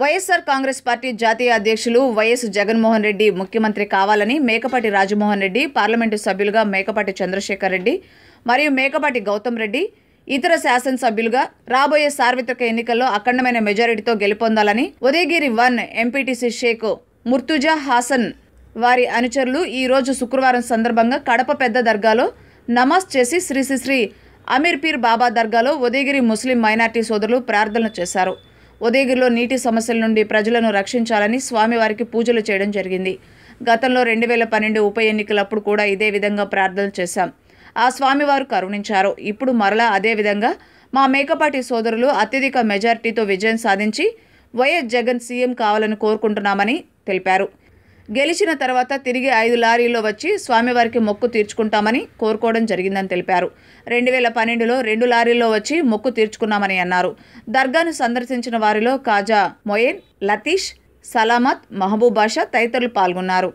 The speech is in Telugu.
వైఎస్సార్ కాంగ్రెస్ పార్టీ జాతీయ అధ్యక్షులు వైఎస్ జగన్మోహన్ రెడ్డి ముఖ్యమంత్రి కావాలని మేకపాటి రాజమోహన్ రెడ్డి పార్లమెంటు సభ్యులుగా మేకపాటి చంద్రశేఖర్ రెడ్డి మరియు మేకపాటి గౌతమ్ రెడ్డి ఇతర శాసనసభ్యులుగా రాబోయే సార్వత్రిక ఎన్నికల్లో అఖండమైన మెజారిటీతో గెలుపొందాలని ఉదయగిరి వన్ ఎంపీటీసీ షేక్ ముర్తుజా హాసన్ వారి అనుచరులు ఈరోజు శుక్రవారం సందర్భంగా కడప పెద్ద దర్గాలో నమాజ్ చేసి శ్రీ శ్రీ అమీర్పీర్ బాబా దర్గాలో ఉదయగిరి ముస్లిం మైనార్టీ సోదరులు ప్రార్థనలు చేశారు ఉదయగిరిలో నీటి సమస్యల నుండి ప్రజలను రక్షించాలని స్వామివారికి పూజలు చేయడం జరిగింది గతంలో రెండు వేల పన్నెండు ఉప ఎన్నికలప్పుడు కూడా ఇదే విధంగా ప్రార్థనలు చేశాం ఆ స్వామివారు కరుణించారు ఇప్పుడు మరలా అదేవిధంగా మా మేకపాటి సోదరులు అత్యధిక మెజార్టీతో విజయం సాధించి వైఎస్ జగన్ సీఎం కావాలని కోరుకుంటున్నామని తెలిపారు గెలిచిన తర్వాత తిరిగి ఐదు లారీల్లో వచ్చి స్వామివారికి మొక్కు తీర్చుకుంటామని కోరుకోవడం జరిగిందని తెలిపారు రెండు వేల పన్నెండులో రెండు లారీల్లో వచ్చి మొక్కు తీర్చుకున్నామని అన్నారు దర్గాను సందర్శించిన వారిలో కాజా మొయిన్ లతీష్ సలామత్ మహబూబాషా తదితరులు పాల్గొన్నారు